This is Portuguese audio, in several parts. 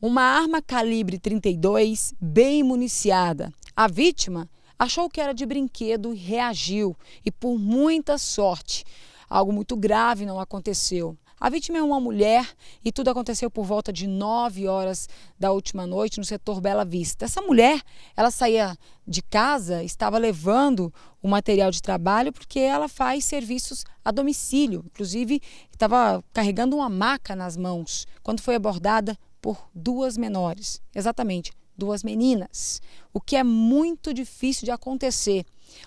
uma arma calibre 32 bem municiada. A vítima achou que era de brinquedo e reagiu, e por muita sorte, algo muito grave não aconteceu. A vítima é uma mulher e tudo aconteceu por volta de 9 horas da última noite no setor Bela Vista. Essa mulher, ela saía de casa, estava levando o material de trabalho porque ela faz serviços a domicílio, inclusive estava carregando uma maca nas mãos quando foi abordada por duas menores, exatamente, duas meninas, o que é muito difícil de acontecer.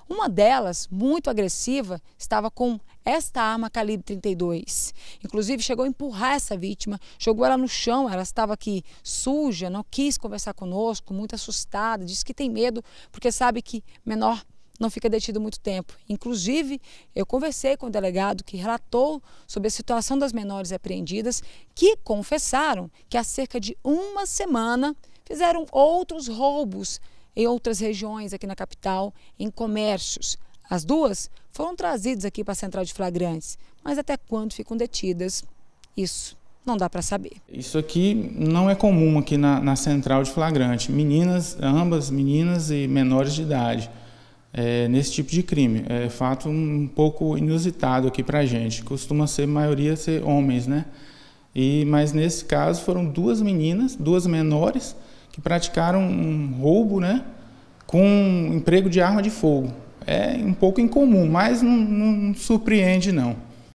Uma delas, muito agressiva, estava com esta arma calibre 32. Inclusive chegou a empurrar essa vítima, jogou ela no chão, ela estava aqui suja, não quis conversar conosco, muito assustada, disse que tem medo porque sabe que menor não fica detido muito tempo. Inclusive, eu conversei com o delegado que relatou sobre a situação das menores apreendidas, que confessaram que há cerca de uma semana fizeram outros roubos em outras regiões aqui na capital, em comércios. As duas foram trazidas aqui para a central de flagrantes, mas até quando ficam detidas? Isso não dá para saber. Isso aqui não é comum aqui na, na, central de flagrante. Meninas, ambas meninas e menores de idade, é, nesse tipo de crime. É fato um pouco inusitado aqui para a gente. Costuma ser, maioria, ser homens, né? E, mas nesse caso foram duas meninas, duas menores, que praticaram um roubo né, com emprego de arma de fogo. É um pouco incomum, mas não, não surpreende não.